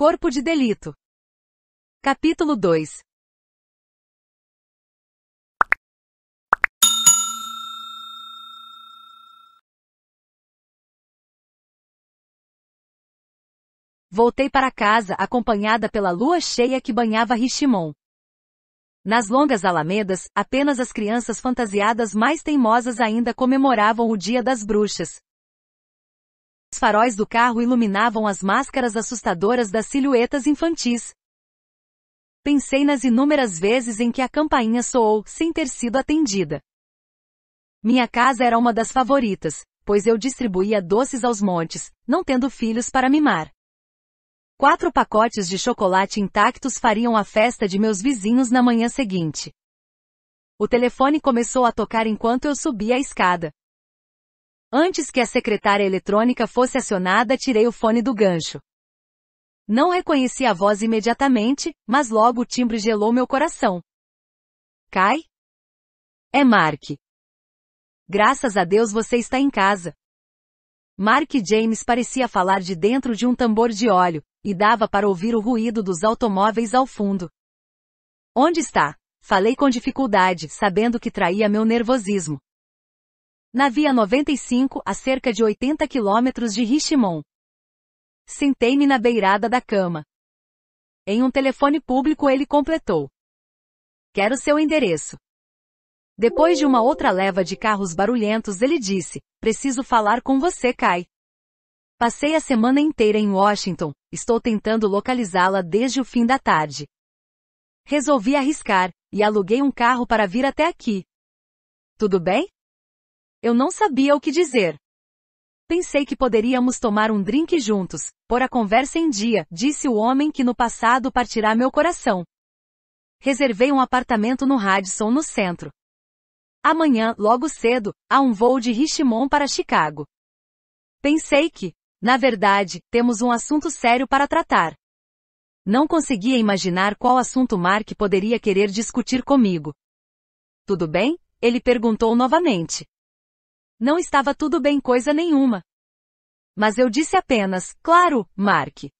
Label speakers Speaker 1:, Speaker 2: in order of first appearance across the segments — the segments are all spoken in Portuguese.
Speaker 1: Corpo de delito. Capítulo 2 Voltei para casa acompanhada pela lua cheia que banhava Richimon. Nas longas alamedas, apenas as crianças fantasiadas mais teimosas ainda comemoravam o Dia das Bruxas, os faróis do carro iluminavam as máscaras assustadoras das silhuetas infantis. Pensei nas inúmeras vezes em que a campainha soou, sem ter sido atendida. Minha casa era uma das favoritas, pois eu distribuía doces aos montes, não tendo filhos para mimar. Quatro pacotes de chocolate intactos fariam a festa de meus vizinhos na manhã seguinte. O telefone começou a tocar enquanto eu subia a escada, Antes que a secretária eletrônica fosse acionada, tirei o fone do gancho. Não reconheci a voz imediatamente, mas logo o timbre gelou meu coração. Cai? É Mark. Graças a Deus você está em casa. Mark James parecia falar de dentro de um tambor de óleo, e dava para ouvir o ruído dos automóveis ao fundo. Onde está? Falei com dificuldade, sabendo que traía meu nervosismo. Na via 95, a cerca de 80 quilômetros de Richmond. Sentei-me na beirada da cama. Em um telefone público ele completou. Quero seu endereço. Depois de uma outra leva de carros barulhentos ele disse, preciso falar com você, Kai. Passei a semana inteira em Washington, estou tentando localizá-la desde o fim da tarde. Resolvi arriscar, e aluguei um carro para vir até aqui. Tudo bem? Eu não sabia o que dizer. Pensei que poderíamos tomar um drink juntos, pôr a conversa em dia, disse o homem que no passado partirá meu coração. Reservei um apartamento no Radisson no centro. Amanhã, logo cedo, há um voo de Richmond para Chicago. Pensei que, na verdade, temos um assunto sério para tratar. Não conseguia imaginar qual assunto Mark poderia querer discutir comigo. Tudo bem? Ele perguntou novamente. Não estava tudo bem coisa nenhuma. Mas eu disse apenas, claro, Mark.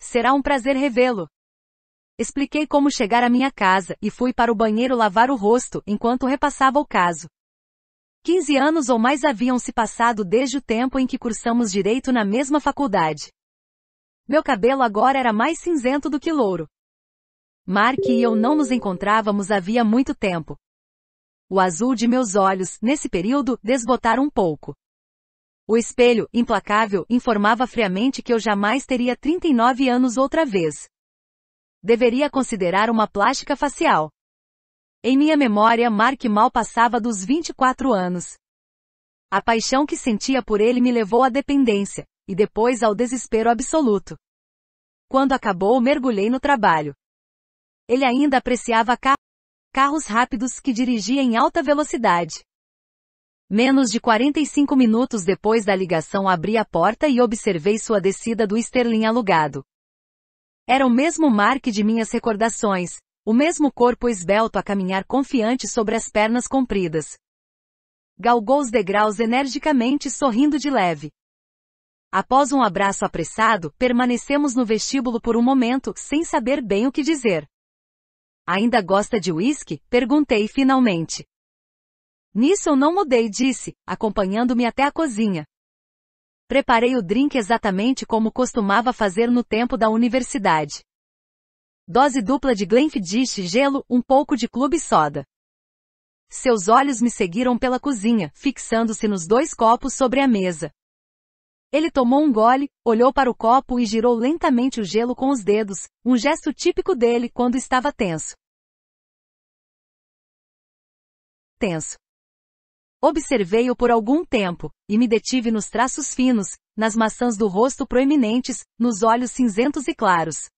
Speaker 1: Será um prazer revê-lo. Expliquei como chegar à minha casa e fui para o banheiro lavar o rosto enquanto repassava o caso. Quinze anos ou mais haviam se passado desde o tempo em que cursamos direito na mesma faculdade. Meu cabelo agora era mais cinzento do que louro. Mark e eu não nos encontrávamos havia muito tempo, o azul de meus olhos, nesse período, desbotara um pouco. O espelho, implacável, informava friamente que eu jamais teria 39 anos outra vez. Deveria considerar uma plástica facial. Em minha memória, Mark mal passava dos 24 anos. A paixão que sentia por ele me levou à dependência, e depois ao desespero absoluto. Quando acabou, mergulhei no trabalho. Ele ainda apreciava a carros rápidos que dirigia em alta velocidade. Menos de 45 minutos depois da ligação abri a porta e observei sua descida do Sterling alugado. Era o mesmo marque de minhas recordações, o mesmo corpo esbelto a caminhar confiante sobre as pernas compridas. Galgou os degraus energicamente sorrindo de leve. Após um abraço apressado, permanecemos no vestíbulo por um momento, sem saber bem o que dizer. Ainda gosta de uísque? Perguntei finalmente. Nisso eu não mudei, disse, acompanhando-me até a cozinha. Preparei o drink exatamente como costumava fazer no tempo da universidade. Dose dupla de Glenfiddich e gelo, um pouco de clube soda. Seus olhos me seguiram pela cozinha, fixando-se nos dois copos sobre a mesa. Ele tomou um gole, olhou para o copo e girou lentamente o gelo com os dedos, um gesto típico dele quando estava tenso. Tenso. Observei-o por algum tempo, e me detive nos traços finos, nas maçãs do rosto proeminentes, nos olhos cinzentos e claros.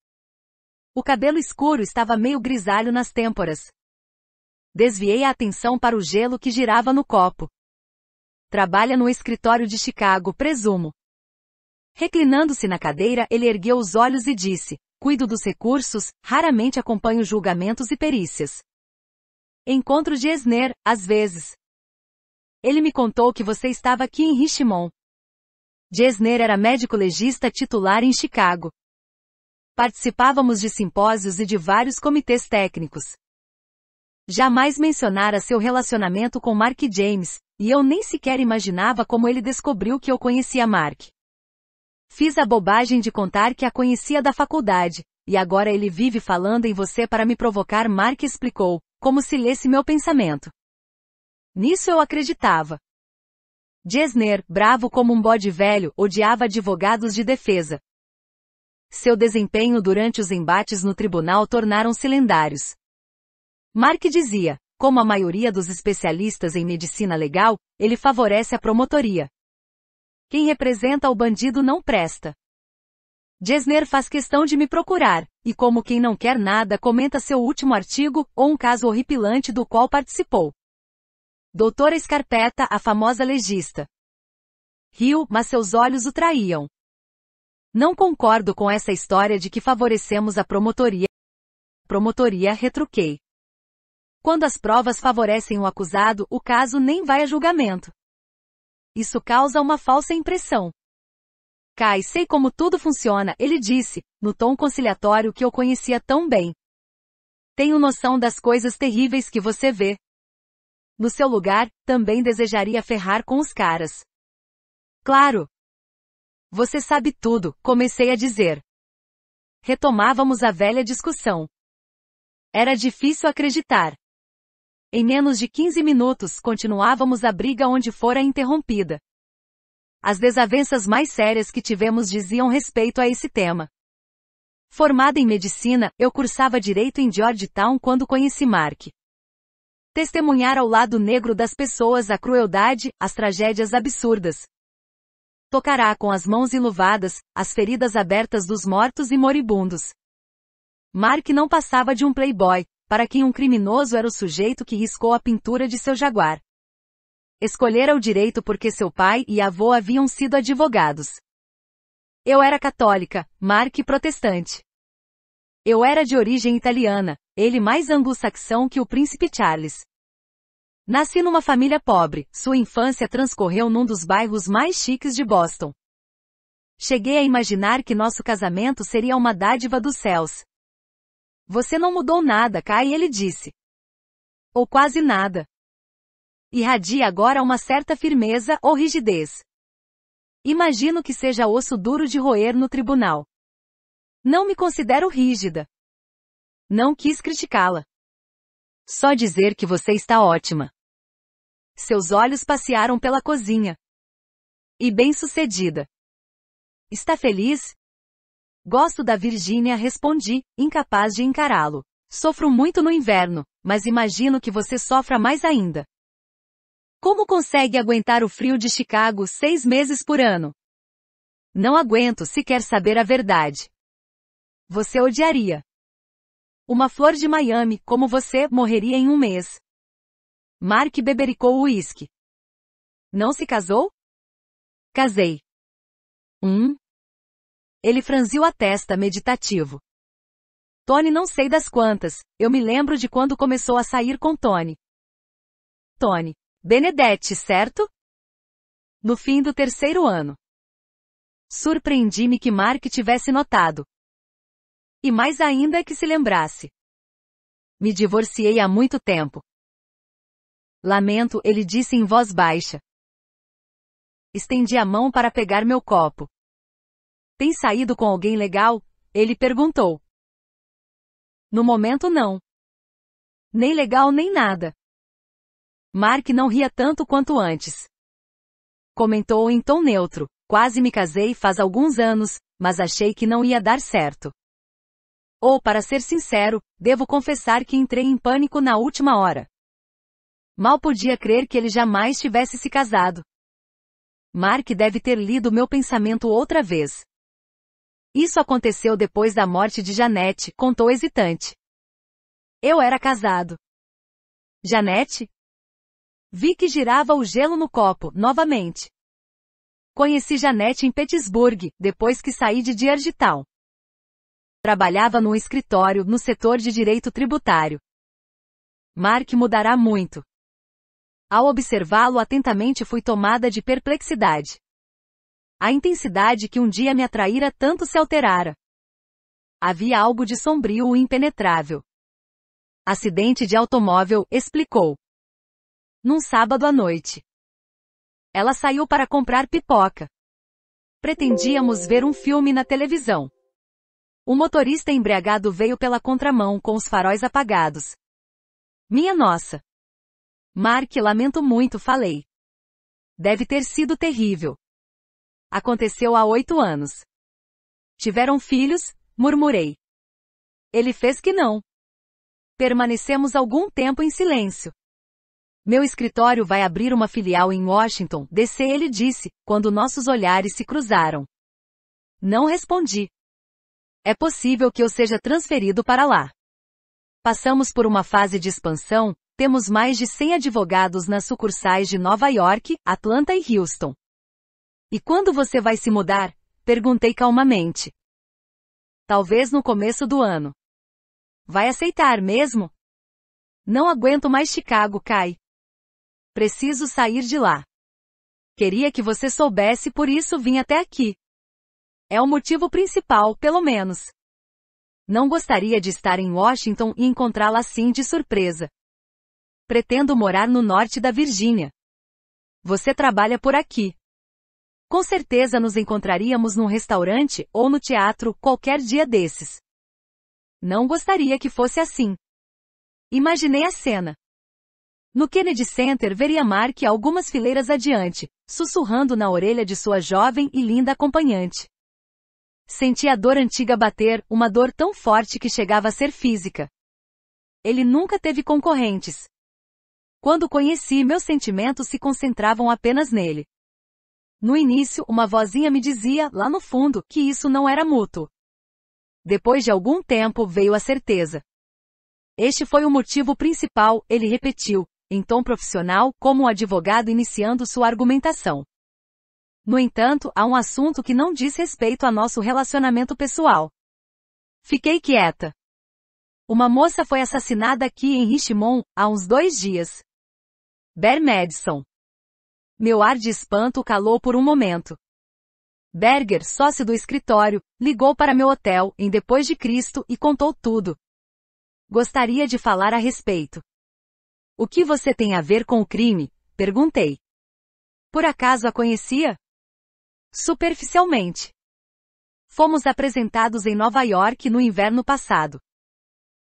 Speaker 1: O cabelo escuro estava meio grisalho nas têmporas. Desviei a atenção para o gelo que girava no copo. Trabalha no escritório de Chicago, presumo. Reclinando-se na cadeira, ele ergueu os olhos e disse: Cuido dos recursos, raramente acompanho julgamentos e perícias. Encontro de Esner, às vezes. Ele me contou que você estava aqui em Richmond. Jesner era médico legista titular em Chicago. Participávamos de simpósios e de vários comitês técnicos. Jamais mencionara seu relacionamento com Mark James, e eu nem sequer imaginava como ele descobriu que eu conhecia Mark. Fiz a bobagem de contar que a conhecia da faculdade, e agora ele vive falando em você para me provocar. Mark explicou, como se lesse meu pensamento. Nisso eu acreditava. Jesner, bravo como um bode velho, odiava advogados de defesa. Seu desempenho durante os embates no tribunal tornaram-se lendários. Mark dizia, como a maioria dos especialistas em medicina legal, ele favorece a promotoria, quem representa o bandido não presta. Jesner faz questão de me procurar, e como quem não quer nada comenta seu último artigo, ou um caso horripilante do qual participou. Doutora Escarpeta, a famosa legista. Rio, mas seus olhos o traíam. Não concordo com essa história de que favorecemos a promotoria. Promotoria, retruquei. Quando as provas favorecem o acusado, o caso nem vai a julgamento. Isso causa uma falsa impressão. Kai, sei como tudo funciona, ele disse, no tom conciliatório que eu conhecia tão bem. Tenho noção das coisas terríveis que você vê. No seu lugar, também desejaria ferrar com os caras. Claro. Você sabe tudo, comecei a dizer. Retomávamos a velha discussão. Era difícil acreditar. Em menos de 15 minutos continuávamos a briga onde fora interrompida. As desavenças mais sérias que tivemos diziam respeito a esse tema. Formada em medicina, eu cursava direito em Georgetown quando conheci Mark. Testemunhar ao lado negro das pessoas a crueldade, as tragédias absurdas. Tocará com as mãos iluvadas, as feridas abertas dos mortos e moribundos. Mark não passava de um playboy, para quem um criminoso era o sujeito que riscou a pintura de seu jaguar. Escolhera o direito porque seu pai e avô haviam sido advogados. Eu era católica, Mark protestante. Eu era de origem italiana, ele mais anglo-saxão que o príncipe Charles. Nasci numa família pobre, sua infância transcorreu num dos bairros mais chiques de Boston. Cheguei a imaginar que nosso casamento seria uma dádiva dos céus. Você não mudou nada, Kai, ele disse. Ou quase nada. Irradia agora uma certa firmeza ou rigidez. Imagino que seja osso duro de roer no tribunal. Não me considero rígida. Não quis criticá-la. Só dizer que você está ótima. Seus olhos passearam pela cozinha. E bem-sucedida. Está feliz? Gosto da Virgínia, respondi, incapaz de encará-lo. Sofro muito no inverno, mas imagino que você sofra mais ainda. Como consegue aguentar o frio de Chicago seis meses por ano? Não aguento se quer saber a verdade. Você odiaria. Uma flor de Miami, como você, morreria em um mês. Mark bebericou o uísque. Não se casou? Casei. Um, ele franziu a testa meditativo. Tony não sei das quantas, eu me lembro de quando começou a sair com Tony. Tony. Benedete, certo? No fim do terceiro ano. Surpreendi-me que Mark tivesse notado. E mais ainda que se lembrasse. Me divorciei há muito tempo. Lamento, ele disse em voz baixa. Estendi a mão para pegar meu copo. Tem saído com alguém legal? Ele perguntou. No momento não. Nem legal nem nada. Mark não ria tanto quanto antes. Comentou em tom neutro. Quase me casei faz alguns anos, mas achei que não ia dar certo. Ou, para ser sincero, devo confessar que entrei em pânico na última hora. Mal podia crer que ele jamais tivesse se casado. Mark deve ter lido meu pensamento outra vez. Isso aconteceu depois da morte de Janete, contou hesitante. Eu era casado. Janete? Vi que girava o gelo no copo, novamente. Conheci Janete em Petersburg, depois que saí de Diergitown. Trabalhava num escritório, no setor de direito tributário. Mark mudará muito. Ao observá-lo atentamente fui tomada de perplexidade. A intensidade que um dia me atraíra tanto se alterara. Havia algo de sombrio e impenetrável. Acidente de automóvel, explicou. Num sábado à noite. Ela saiu para comprar pipoca. Pretendíamos ver um filme na televisão. O motorista embriagado veio pela contramão com os faróis apagados. Minha nossa! Mark, lamento muito, falei. Deve ter sido terrível. Aconteceu há oito anos. Tiveram filhos? Murmurei. Ele fez que não. Permanecemos algum tempo em silêncio. Meu escritório vai abrir uma filial em Washington, DC, ele disse, quando nossos olhares se cruzaram. Não respondi. É possível que eu seja transferido para lá. Passamos por uma fase de expansão, temos mais de 100 advogados nas sucursais de Nova York, Atlanta e Houston. E quando você vai se mudar? Perguntei calmamente. Talvez no começo do ano. Vai aceitar mesmo? Não aguento mais Chicago, Kai. Preciso sair de lá. Queria que você soubesse por isso vim até aqui. É o motivo principal, pelo menos. Não gostaria de estar em Washington e encontrá-la assim de surpresa. Pretendo morar no norte da Virgínia. Você trabalha por aqui. Com certeza nos encontraríamos num restaurante ou no teatro qualquer dia desses. Não gostaria que fosse assim. Imaginei a cena. No Kennedy Center veria Mark algumas fileiras adiante, sussurrando na orelha de sua jovem e linda acompanhante. Senti a dor antiga bater, uma dor tão forte que chegava a ser física. Ele nunca teve concorrentes. Quando conheci, meus sentimentos se concentravam apenas nele. No início, uma vozinha me dizia, lá no fundo, que isso não era mútuo. Depois de algum tempo veio a certeza. Este foi o motivo principal, ele repetiu, em então tom profissional, como um advogado iniciando sua argumentação. No entanto, há um assunto que não diz respeito a nosso relacionamento pessoal. Fiquei quieta. Uma moça foi assassinada aqui em Richmond, há uns dois dias. Bear Madison. Meu ar de espanto calou por um momento. Berger, sócio do escritório, ligou para meu hotel, em Depois de Cristo, e contou tudo. Gostaria de falar a respeito. O que você tem a ver com o crime? Perguntei. Por acaso a conhecia? Superficialmente. Fomos apresentados em Nova York no inverno passado.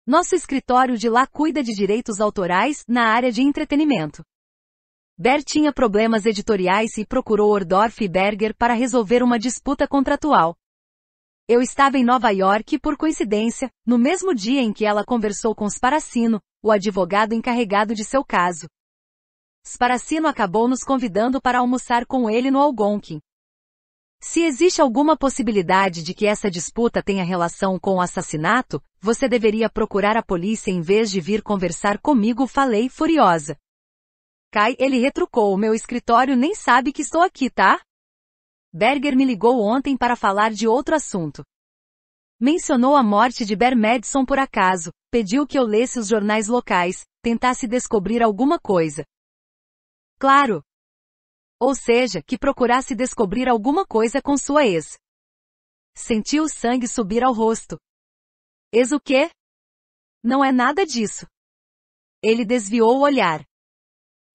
Speaker 1: Nosso escritório de lá cuida de direitos autorais na área de entretenimento. Ber tinha problemas editoriais e procurou Ordorff e Berger para resolver uma disputa contratual. Eu estava em Nova York e, por coincidência, no mesmo dia em que ela conversou com Sparacino, o advogado encarregado de seu caso. Sparacino acabou nos convidando para almoçar com ele no Algonquin. Se existe alguma possibilidade de que essa disputa tenha relação com o assassinato, você deveria procurar a polícia em vez de vir conversar comigo, falei furiosa. Kai, ele retrucou, meu escritório nem sabe que estou aqui, tá? Berger me ligou ontem para falar de outro assunto. Mencionou a morte de Ber Madison por acaso, pediu que eu lesse os jornais locais, tentasse descobrir alguma coisa. Claro. Ou seja, que procurasse descobrir alguma coisa com sua ex. Senti o sangue subir ao rosto. Ex o quê? Não é nada disso. Ele desviou o olhar.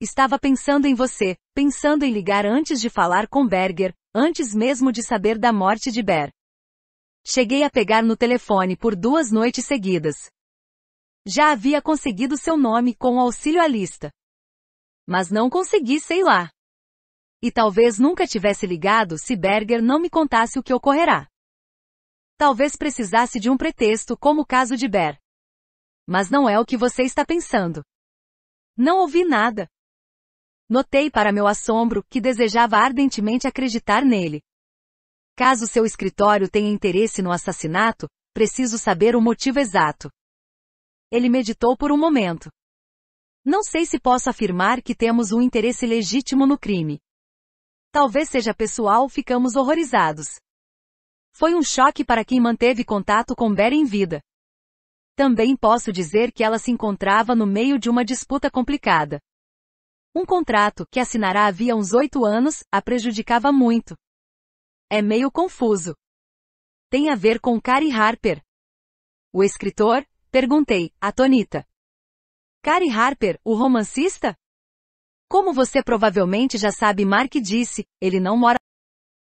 Speaker 1: Estava pensando em você, pensando em ligar antes de falar com Berger, antes mesmo de saber da morte de Ber. Cheguei a pegar no telefone por duas noites seguidas. Já havia conseguido seu nome com o auxílio à lista. Mas não consegui, sei lá. E talvez nunca tivesse ligado se Berger não me contasse o que ocorrerá. Talvez precisasse de um pretexto, como o caso de Ber. Mas não é o que você está pensando. Não ouvi nada. Notei para meu assombro que desejava ardentemente acreditar nele. Caso seu escritório tenha interesse no assassinato, preciso saber o motivo exato. Ele meditou por um momento. Não sei se posso afirmar que temos um interesse legítimo no crime. Talvez seja pessoal, ficamos horrorizados. Foi um choque para quem manteve contato com Beren em vida. Também posso dizer que ela se encontrava no meio de uma disputa complicada. Um contrato que assinará havia uns oito anos a prejudicava muito. É meio confuso. Tem a ver com Cary Harper. O escritor? Perguntei, atonita. Cary Harper, o romancista? Como você provavelmente já sabe, Mark disse, ele não mora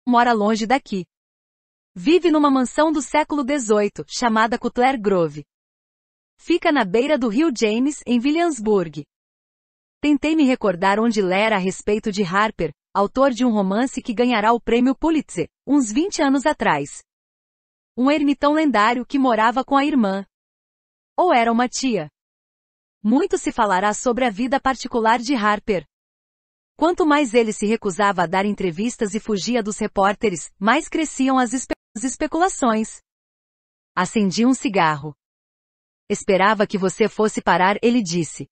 Speaker 1: mora longe daqui. Vive numa mansão do século XVIII, chamada Cutler Grove. Fica na beira do rio James, em Williamsburg. Tentei me recordar onde lera a respeito de Harper, autor de um romance que ganhará o prêmio Pulitzer, uns 20 anos atrás. Um ermitão lendário que morava com a irmã. Ou era uma tia. Muito se falará sobre a vida particular de Harper. Quanto mais ele se recusava a dar entrevistas e fugia dos repórteres, mais cresciam as, espe as especulações. Acendi um cigarro. Esperava que você fosse parar, ele disse.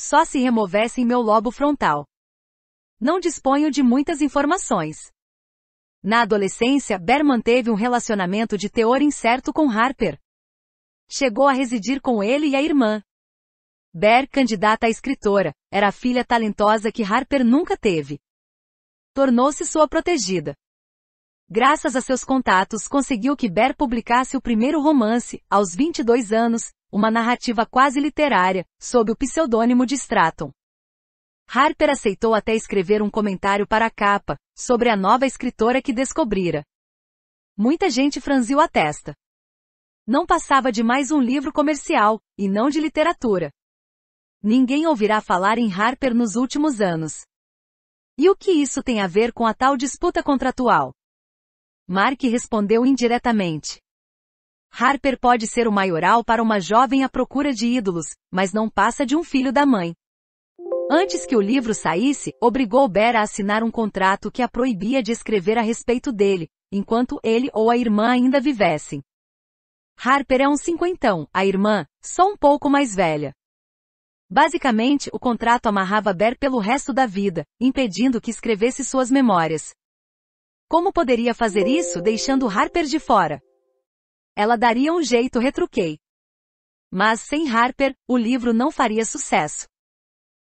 Speaker 1: Só se removessem meu lobo frontal. Não disponho de muitas informações. Na adolescência, Bear manteve um relacionamento de teor incerto com Harper. Chegou a residir com ele e a irmã. Bear, candidata a escritora, era a filha talentosa que Harper nunca teve. Tornou-se sua protegida. Graças a seus contatos, conseguiu que Bear publicasse o primeiro romance, aos 22 anos, uma narrativa quase literária, sob o pseudônimo de Stratton. Harper aceitou até escrever um comentário para a capa, sobre a nova escritora que descobrira. Muita gente franziu a testa. Não passava de mais um livro comercial, e não de literatura. Ninguém ouvirá falar em Harper nos últimos anos. E o que isso tem a ver com a tal disputa contratual? Mark respondeu indiretamente. Harper pode ser o maioral para uma jovem à procura de ídolos, mas não passa de um filho da mãe. Antes que o livro saísse, obrigou Ber a assinar um contrato que a proibia de escrever a respeito dele, enquanto ele ou a irmã ainda vivessem. Harper é um cinquentão, a irmã, só um pouco mais velha. Basicamente, o contrato amarrava Ber pelo resto da vida, impedindo que escrevesse suas memórias. Como poderia fazer isso deixando Harper de fora? Ela daria um jeito, retruquei. Mas sem Harper, o livro não faria sucesso.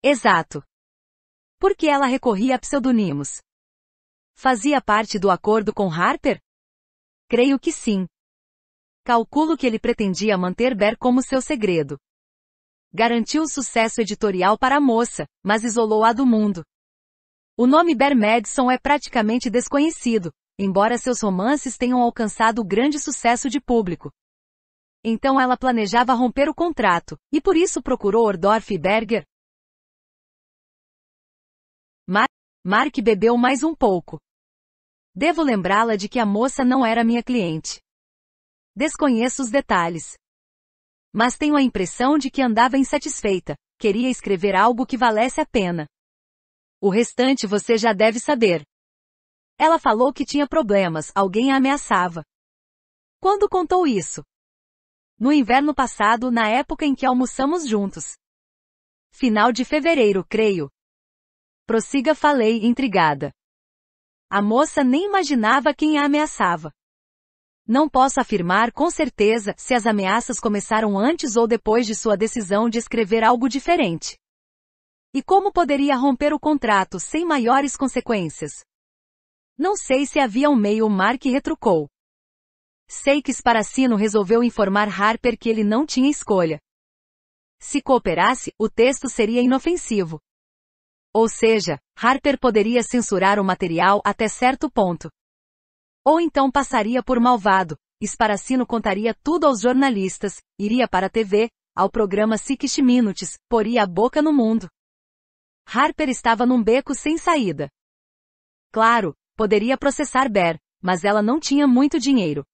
Speaker 1: Exato. Porque ela recorria a pseudonimos. Fazia parte do acordo com Harper? Creio que sim. Calculo que ele pretendia manter Ber como seu segredo. Garantiu sucesso editorial para a moça, mas isolou-a do mundo. O nome Ber Madison é praticamente desconhecido, embora seus romances tenham alcançado grande sucesso de público. Então ela planejava romper o contrato, e por isso procurou Ordorf e Berger. Mar Mark bebeu mais um pouco. Devo lembrá-la de que a moça não era minha cliente. Desconheço os detalhes. Mas tenho a impressão de que andava insatisfeita, queria escrever algo que valesse a pena. O restante você já deve saber. Ela falou que tinha problemas, alguém a ameaçava. Quando contou isso? No inverno passado, na época em que almoçamos juntos. Final de fevereiro, creio. Prossiga falei, intrigada. A moça nem imaginava quem a ameaçava. Não posso afirmar com certeza se as ameaças começaram antes ou depois de sua decisão de escrever algo diferente. E como poderia romper o contrato sem maiores consequências? Não sei se havia um meio mar que retrucou. que Paracino resolveu informar Harper que ele não tinha escolha. Se cooperasse, o texto seria inofensivo. Ou seja, Harper poderia censurar o material até certo ponto. Ou então passaria por malvado, Esparacino contaria tudo aos jornalistas, iria para a TV, ao programa 60 Minutes, poria a boca no mundo. Harper estava num beco sem saída. Claro, poderia processar Ber, mas ela não tinha muito dinheiro.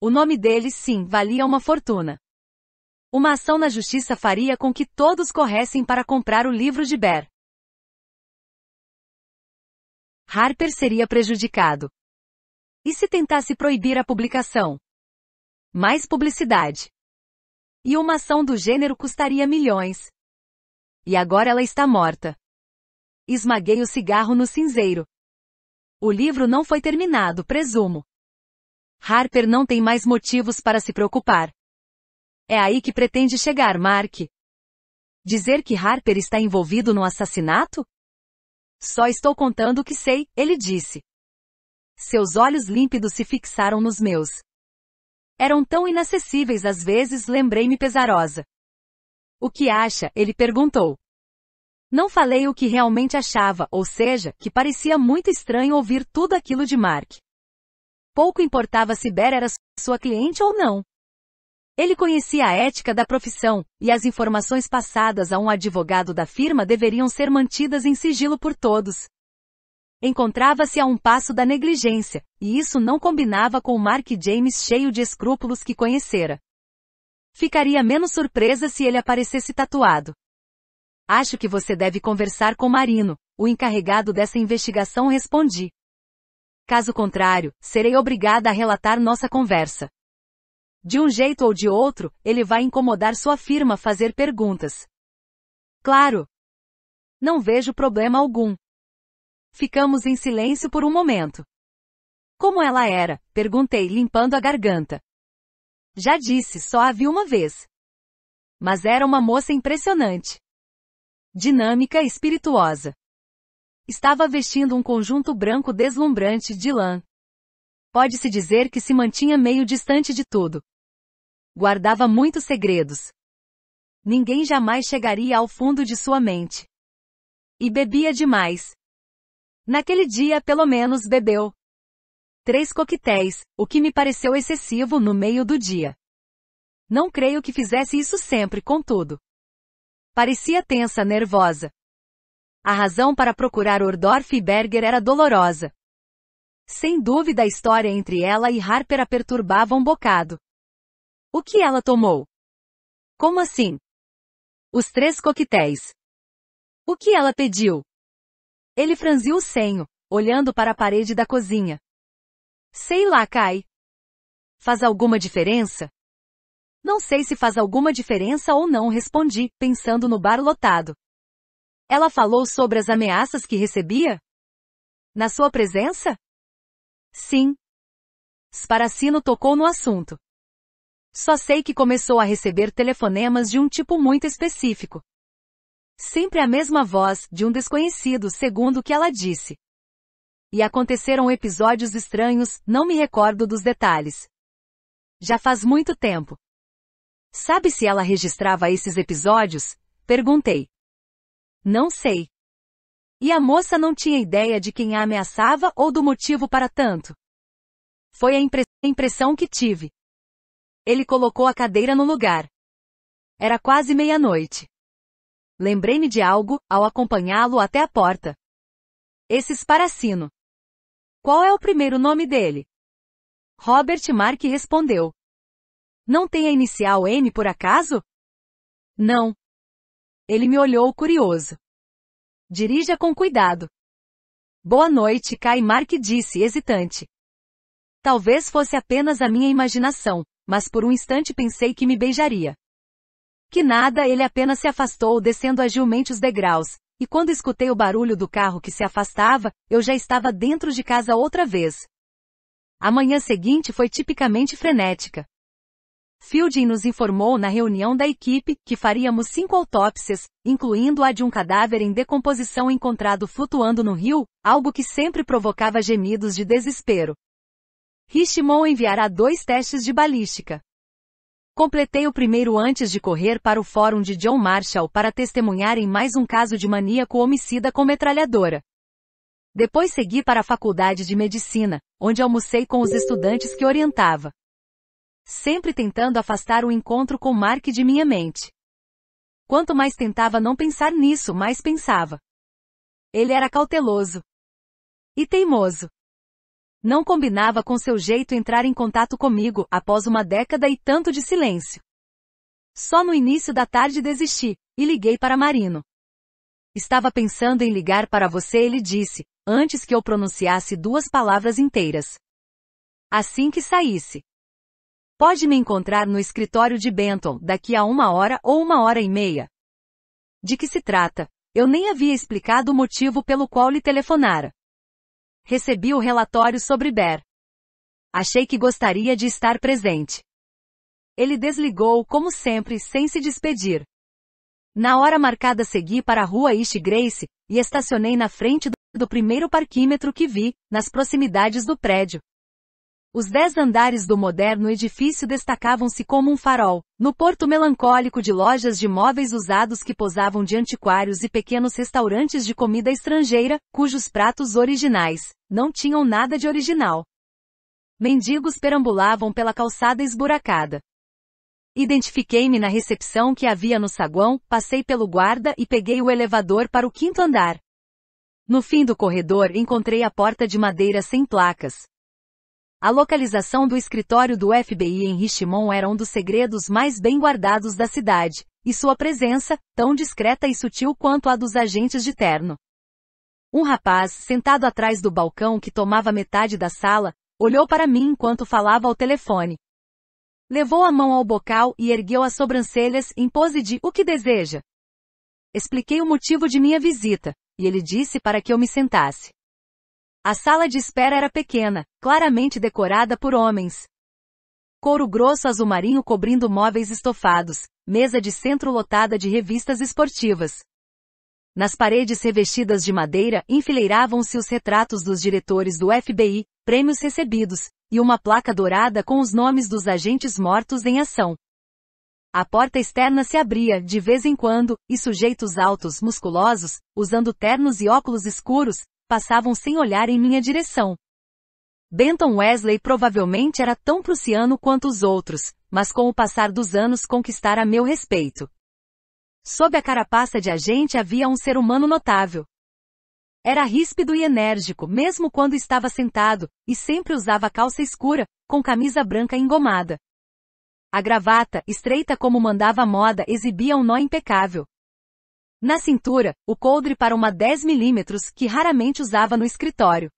Speaker 1: O nome dele sim valia uma fortuna. Uma ação na justiça faria com que todos corressem para comprar o livro de Ber. Harper seria prejudicado. E se tentasse proibir a publicação? Mais publicidade. E uma ação do gênero custaria milhões. E agora ela está morta. Esmaguei o cigarro no cinzeiro, o livro não foi terminado, presumo. Harper não tem mais motivos para se preocupar. É aí que pretende chegar, Mark. Dizer que Harper está envolvido no assassinato? Só estou contando o que sei, ele disse. Seus olhos límpidos se fixaram nos meus. Eram tão inacessíveis às vezes, lembrei-me pesarosa. O que acha? ele perguntou. Não falei o que realmente achava, ou seja, que parecia muito estranho ouvir tudo aquilo de Mark. Pouco importava se Ber era sua cliente ou não. Ele conhecia a ética da profissão, e as informações passadas a um advogado da firma deveriam ser mantidas em sigilo por todos. Encontrava-se a um passo da negligência, e isso não combinava com o Mark James cheio de escrúpulos que conhecera. Ficaria menos surpresa se ele aparecesse tatuado. Acho que você deve conversar com Marino, o encarregado dessa investigação respondi. Caso contrário, serei obrigada a relatar nossa conversa. De um jeito ou de outro, ele vai incomodar sua firma fazer perguntas. Claro. Não vejo problema algum. Ficamos em silêncio por um momento. Como ela era? Perguntei, limpando a garganta. Já disse, só a vi uma vez. Mas era uma moça impressionante dinâmica espirituosa. Estava vestindo um conjunto branco deslumbrante de lã. Pode-se dizer que se mantinha meio distante de tudo. Guardava muitos segredos. Ninguém jamais chegaria ao fundo de sua mente. E bebia demais. Naquele dia, pelo menos, bebeu três coquetéis, o que me pareceu excessivo no meio do dia. Não creio que fizesse isso sempre, contudo. Parecia tensa, nervosa. A razão para procurar Ordorff e Berger era dolorosa. Sem dúvida a história entre ela e Harper a perturbava um bocado. O que ela tomou? Como assim? Os três coquetéis. O que ela pediu? Ele franziu o senho, olhando para a parede da cozinha. Sei lá, Kai. Faz alguma diferença? Não sei se faz alguma diferença ou não respondi, pensando no bar lotado. Ela falou sobre as ameaças que recebia? Na sua presença? Sim. Sparacino tocou no assunto. Só sei que começou a receber telefonemas de um tipo muito específico. Sempre a mesma voz, de um desconhecido, segundo o que ela disse. E aconteceram episódios estranhos, não me recordo dos detalhes. Já faz muito tempo. Sabe se ela registrava esses episódios? Perguntei. Não sei. E a moça não tinha ideia de quem a ameaçava ou do motivo para tanto. Foi a impre impressão que tive. Ele colocou a cadeira no lugar. Era quase meia-noite. Lembrei-me de algo ao acompanhá-lo até a porta. Esse esparacino. Qual é o primeiro nome dele? Robert Mark respondeu. Não tem a inicial M por acaso? Não. Ele me olhou curioso. Dirija com cuidado. Boa noite, Kai Mark disse, hesitante. Talvez fosse apenas a minha imaginação, mas por um instante pensei que me beijaria. Que nada, ele apenas se afastou descendo agilmente os degraus, e quando escutei o barulho do carro que se afastava, eu já estava dentro de casa outra vez. A manhã seguinte foi tipicamente frenética. Fielding nos informou na reunião da equipe que faríamos cinco autópsias, incluindo a de um cadáver em decomposição encontrado flutuando no rio, algo que sempre provocava gemidos de desespero. Richimon enviará dois testes de balística. Completei o primeiro antes de correr para o fórum de John Marshall para testemunhar em mais um caso de maníaco homicida com metralhadora. Depois segui para a faculdade de medicina, onde almocei com os estudantes que orientava sempre tentando afastar o encontro com Mark de minha mente. Quanto mais tentava não pensar nisso, mais pensava. Ele era cauteloso e teimoso. Não combinava com seu jeito entrar em contato comigo após uma década e tanto de silêncio. Só no início da tarde desisti e liguei para Marino. Estava pensando em ligar para você, ele disse, antes que eu pronunciasse duas palavras inteiras. Assim que saísse. Pode me encontrar no escritório de Benton daqui a uma hora ou uma hora e meia. De que se trata? Eu nem havia explicado o motivo pelo qual lhe telefonara. Recebi o relatório sobre Ber. Achei que gostaria de estar presente. Ele desligou, como sempre, sem se despedir. Na hora marcada segui para a rua East Grace, e estacionei na frente do primeiro parquímetro que vi, nas proximidades do prédio, os dez andares do moderno edifício destacavam-se como um farol, no porto melancólico de lojas de móveis usados que posavam de antiquários e pequenos restaurantes de comida estrangeira, cujos pratos originais não tinham nada de original. Mendigos perambulavam pela calçada esburacada. Identifiquei-me na recepção que havia no saguão, passei pelo guarda e peguei o elevador para o quinto andar. No fim do corredor encontrei a porta de madeira sem placas, a localização do escritório do FBI em Richmond era um dos segredos mais bem guardados da cidade, e sua presença, tão discreta e sutil quanto a dos agentes de terno. Um rapaz, sentado atrás do balcão que tomava metade da sala, olhou para mim enquanto falava ao telefone. Levou a mão ao bocal e ergueu as sobrancelhas em pose de o que deseja. Expliquei o motivo de minha visita, e ele disse para que eu me sentasse. A sala de espera era pequena, claramente decorada por homens. Couro grosso azul marinho cobrindo móveis estofados, mesa de centro lotada de revistas esportivas. Nas paredes revestidas de madeira enfileiravam-se os retratos dos diretores do FBI, prêmios recebidos, e uma placa dourada com os nomes dos agentes mortos em ação. A porta externa se abria, de vez em quando, e sujeitos altos, musculosos, usando ternos e óculos escuros, passavam sem olhar em minha direção. Benton Wesley provavelmente era tão prussiano quanto os outros, mas com o passar dos anos conquistara meu respeito. Sob a carapaça de agente havia um ser humano notável. Era ríspido e enérgico, mesmo quando estava sentado, e sempre usava calça escura, com camisa branca engomada. A gravata, estreita como mandava a moda, exibia um nó impecável. Na cintura, o coldre para uma 10 milímetros que raramente usava no escritório.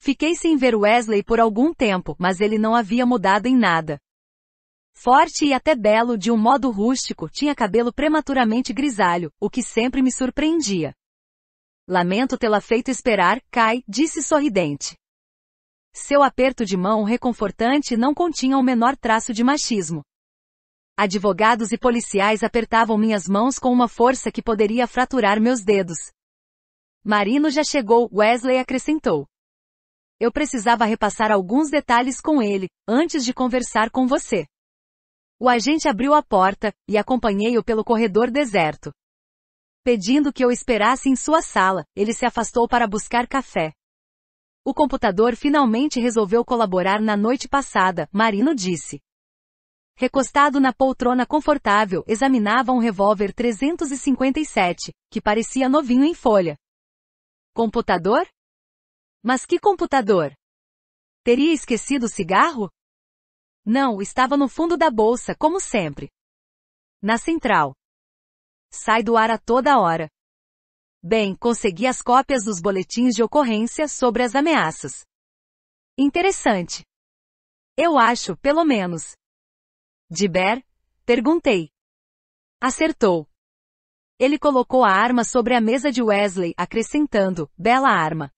Speaker 1: Fiquei sem ver Wesley por algum tempo, mas ele não havia mudado em nada. Forte e até belo de um modo rústico, tinha cabelo prematuramente grisalho, o que sempre me surpreendia. Lamento tê-la feito esperar, Kai, disse sorridente. Seu aperto de mão reconfortante não continha o menor traço de machismo. Advogados e policiais apertavam minhas mãos com uma força que poderia fraturar meus dedos. Marino já chegou, Wesley acrescentou. Eu precisava repassar alguns detalhes com ele, antes de conversar com você. O agente abriu a porta, e acompanhei-o pelo corredor deserto. Pedindo que eu esperasse em sua sala, ele se afastou para buscar café. O computador finalmente resolveu colaborar na noite passada, Marino disse. Recostado na poltrona confortável, examinava um revólver 357, que parecia novinho em folha. Computador? Mas que computador? Teria esquecido o cigarro? Não, estava no fundo da bolsa, como sempre. Na central. Sai do ar a toda hora. Bem, consegui as cópias dos boletins de ocorrência sobre as ameaças. Interessante. Eu acho, pelo menos, Diber? Perguntei. Acertou. Ele colocou a arma sobre a mesa de Wesley, acrescentando, bela arma.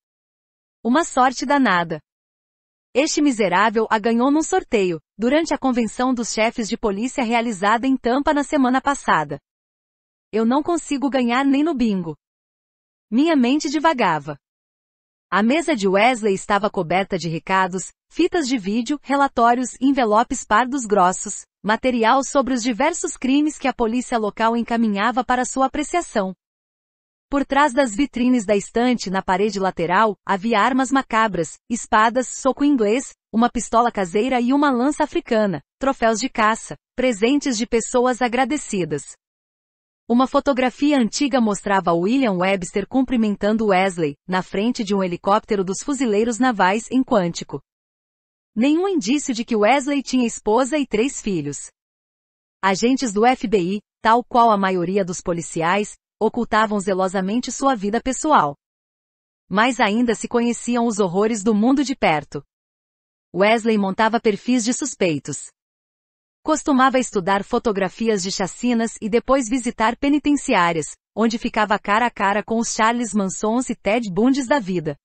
Speaker 1: Uma sorte danada. Este miserável a ganhou num sorteio, durante a convenção dos chefes de polícia realizada em Tampa na semana passada. Eu não consigo ganhar nem no bingo. Minha mente divagava. A mesa de Wesley estava coberta de recados, fitas de vídeo, relatórios, envelopes pardos grossos, material sobre os diversos crimes que a polícia local encaminhava para sua apreciação. Por trás das vitrines da estante na parede lateral, havia armas macabras, espadas, soco inglês, uma pistola caseira e uma lança africana, troféus de caça, presentes de pessoas agradecidas. Uma fotografia antiga mostrava William Webster cumprimentando Wesley, na frente de um helicóptero dos fuzileiros navais em Quântico, nenhum indício de que Wesley tinha esposa e três filhos. Agentes do FBI, tal qual a maioria dos policiais, ocultavam zelosamente sua vida pessoal. Mas ainda se conheciam os horrores do mundo de perto. Wesley montava perfis de suspeitos. Costumava estudar fotografias de chacinas e depois visitar penitenciárias, onde ficava cara a cara com os Charles Mansons e Ted Bundes da vida.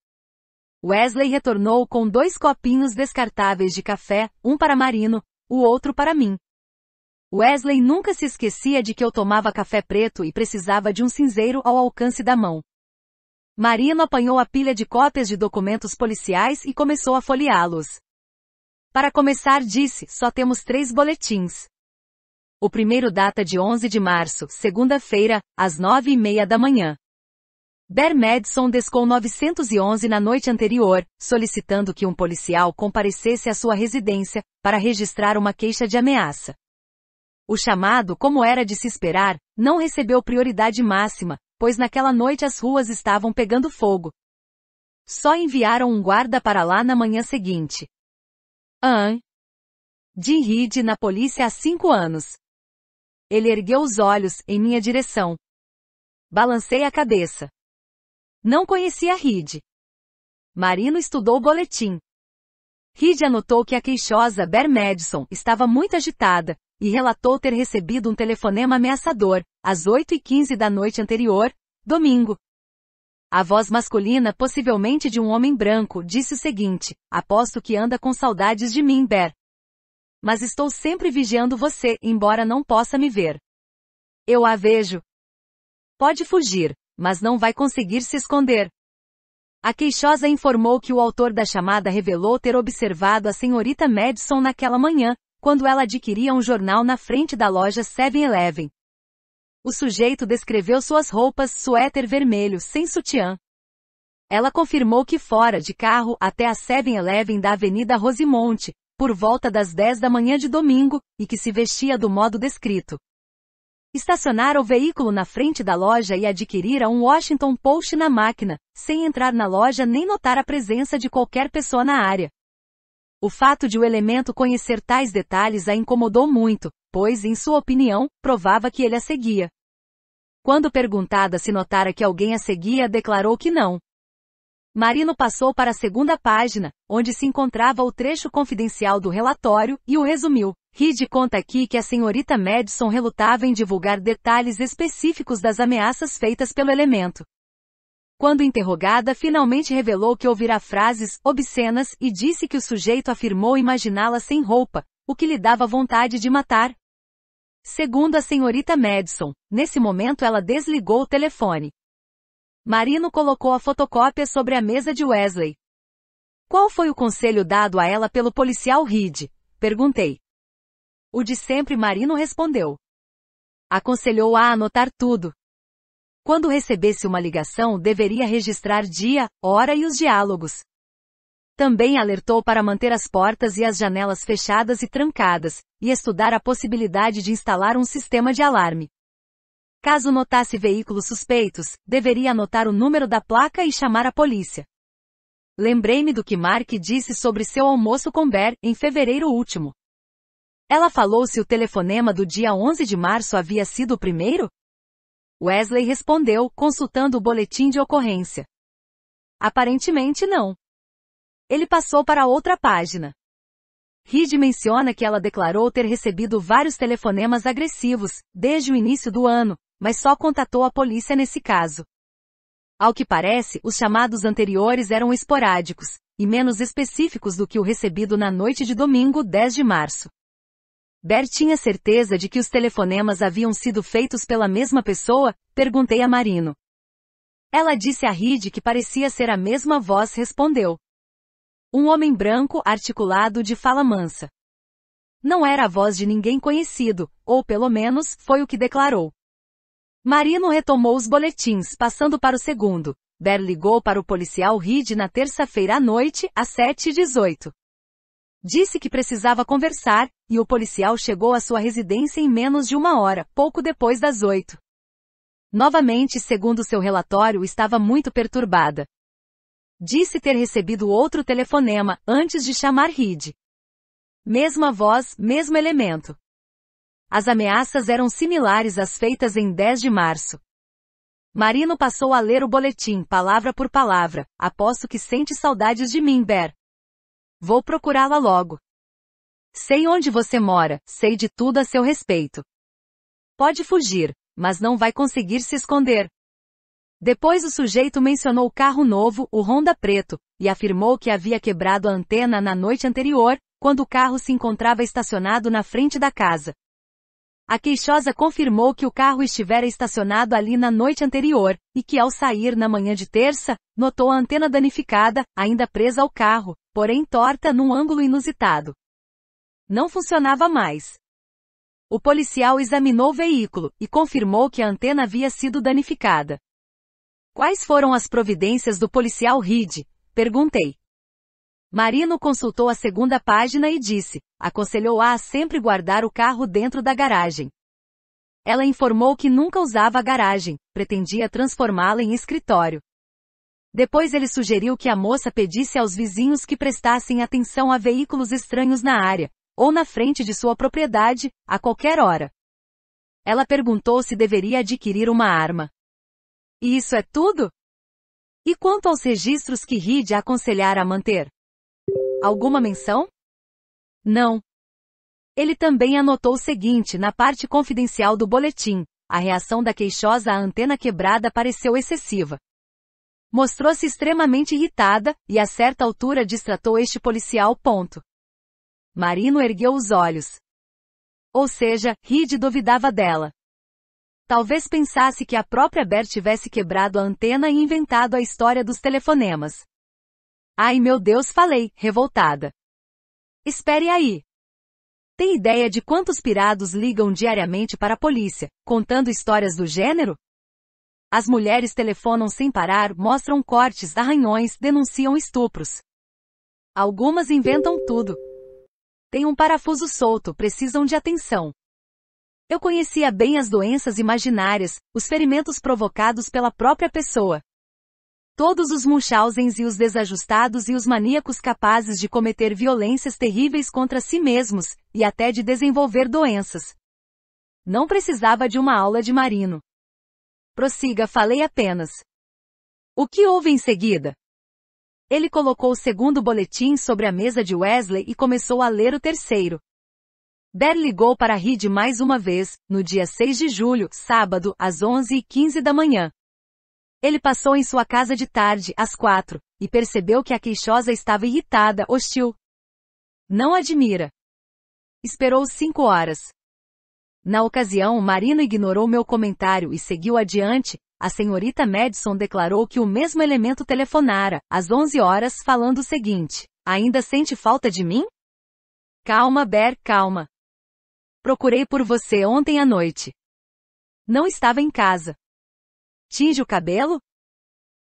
Speaker 1: Wesley retornou com dois copinhos descartáveis de café, um para Marino, o outro para mim. Wesley nunca se esquecia de que eu tomava café preto e precisava de um cinzeiro ao alcance da mão. Marino apanhou a pilha de cópias de documentos policiais e começou a folheá-los. Para começar, disse, só temos três boletins. O primeiro data de 11 de março, segunda-feira, às nove e meia da manhã. Bear Madison descou 911 na noite anterior, solicitando que um policial comparecesse à sua residência para registrar uma queixa de ameaça. O chamado, como era de se esperar, não recebeu prioridade máxima, pois naquela noite as ruas estavam pegando fogo. Só enviaram um guarda para lá na manhã seguinte. Ahn. Jim Reed na polícia há cinco anos. Ele ergueu os olhos, em minha direção. Balancei a cabeça. Não conhecia Reed. Marino estudou o boletim. Reed anotou que a queixosa Bear Madison estava muito agitada e relatou ter recebido um telefonema ameaçador, às 8h15 da noite anterior, domingo. A voz masculina, possivelmente de um homem branco, disse o seguinte, aposto que anda com saudades de mim, Bear. Mas estou sempre vigiando você, embora não possa me ver. Eu a vejo. Pode fugir mas não vai conseguir se esconder. A queixosa informou que o autor da chamada revelou ter observado a senhorita Madison naquela manhã, quando ela adquiria um jornal na frente da loja 7-Eleven. O sujeito descreveu suas roupas suéter vermelho sem sutiã. Ela confirmou que fora de carro até a 7-Eleven da Avenida Rosimonte, por volta das 10 da manhã de domingo, e que se vestia do modo descrito estacionar o veículo na frente da loja e adquirir um Washington Post na máquina, sem entrar na loja nem notar a presença de qualquer pessoa na área. O fato de o elemento conhecer tais detalhes a incomodou muito, pois, em sua opinião, provava que ele a seguia. Quando perguntada se notara que alguém a seguia, declarou que não. Marino passou para a segunda página, onde se encontrava o trecho confidencial do relatório, e o resumiu. Reed conta aqui que a senhorita Madison relutava em divulgar detalhes específicos das ameaças feitas pelo elemento. Quando interrogada, finalmente revelou que ouvira frases obscenas e disse que o sujeito afirmou imaginá-la sem roupa, o que lhe dava vontade de matar. Segundo a senhorita Madison, nesse momento ela desligou o telefone. Marino colocou a fotocópia sobre a mesa de Wesley. Qual foi o conselho dado a ela pelo policial Reed? Perguntei. O de sempre Marino respondeu. Aconselhou a anotar tudo. Quando recebesse uma ligação, deveria registrar dia, hora e os diálogos. Também alertou para manter as portas e as janelas fechadas e trancadas, e estudar a possibilidade de instalar um sistema de alarme. Caso notasse veículos suspeitos, deveria anotar o número da placa e chamar a polícia. Lembrei-me do que Mark disse sobre seu almoço com Bear em fevereiro último. Ela falou se o telefonema do dia 11 de março havia sido o primeiro? Wesley respondeu, consultando o boletim de ocorrência. Aparentemente não. Ele passou para outra página. Reed menciona que ela declarou ter recebido vários telefonemas agressivos, desde o início do ano, mas só contatou a polícia nesse caso. Ao que parece, os chamados anteriores eram esporádicos, e menos específicos do que o recebido na noite de domingo 10 de março. Ber tinha certeza de que os telefonemas haviam sido feitos pela mesma pessoa? Perguntei a Marino. Ela disse a Reed que parecia ser a mesma voz respondeu. Um homem branco, articulado de fala mansa. Não era a voz de ninguém conhecido, ou pelo menos, foi o que declarou. Marino retomou os boletins, passando para o segundo. Ber ligou para o policial Reed na terça-feira à noite, às 7h18. Disse que precisava conversar, e o policial chegou à sua residência em menos de uma hora, pouco depois das oito. Novamente, segundo seu relatório, estava muito perturbada. Disse ter recebido outro telefonema, antes de chamar Reed. Mesma voz, mesmo elemento. As ameaças eram similares às feitas em 10 de março. Marino passou a ler o boletim, palavra por palavra. Aposto que sente saudades de mim, Ber. Vou procurá-la logo. Sei onde você mora, sei de tudo a seu respeito. Pode fugir, mas não vai conseguir se esconder. Depois o sujeito mencionou o carro novo, o Honda preto, e afirmou que havia quebrado a antena na noite anterior, quando o carro se encontrava estacionado na frente da casa. A queixosa confirmou que o carro estivera estacionado ali na noite anterior, e que ao sair na manhã de terça, notou a antena danificada, ainda presa ao carro, porém torta num ângulo inusitado. Não funcionava mais. O policial examinou o veículo e confirmou que a antena havia sido danificada. Quais foram as providências do policial Reed? Perguntei. Marino consultou a segunda página e disse, aconselhou-a a sempre guardar o carro dentro da garagem. Ela informou que nunca usava a garagem, pretendia transformá-la em escritório. Depois ele sugeriu que a moça pedisse aos vizinhos que prestassem atenção a veículos estranhos na área, ou na frente de sua propriedade, a qualquer hora. Ela perguntou se deveria adquirir uma arma. E isso é tudo? E quanto aos registros que Reed aconselhara a manter? Alguma menção? Não. Ele também anotou o seguinte na parte confidencial do boletim. A reação da queixosa à antena quebrada pareceu excessiva. Mostrou-se extremamente irritada e a certa altura distratou este policial. Ponto. Marino ergueu os olhos. Ou seja, Reed duvidava dela. Talvez pensasse que a própria Bert tivesse quebrado a antena e inventado a história dos telefonemas. Ai meu Deus, falei, revoltada. Espere aí. Tem ideia de quantos pirados ligam diariamente para a polícia, contando histórias do gênero? As mulheres telefonam sem parar, mostram cortes, arranhões, denunciam estupros. Algumas inventam tudo. Tem um parafuso solto, precisam de atenção. Eu conhecia bem as doenças imaginárias, os ferimentos provocados pela própria pessoa, Todos os Munchausens e os desajustados e os maníacos capazes de cometer violências terríveis contra si mesmos, e até de desenvolver doenças. Não precisava de uma aula de marino. Prossiga, falei apenas. O que houve em seguida? Ele colocou o segundo boletim sobre a mesa de Wesley e começou a ler o terceiro. Bear ligou para Reed mais uma vez, no dia 6 de julho, sábado, às 11h15 da manhã. Ele passou em sua casa de tarde, às quatro, e percebeu que a queixosa estava irritada, hostil. Não admira. Esperou cinco horas. Na ocasião, Marina ignorou meu comentário e seguiu adiante. A senhorita Madison declarou que o mesmo elemento telefonara, às onze horas, falando o seguinte. Ainda sente falta de mim? Calma, Ber, calma. Procurei por você ontem à noite. Não estava em casa. Tinge o cabelo?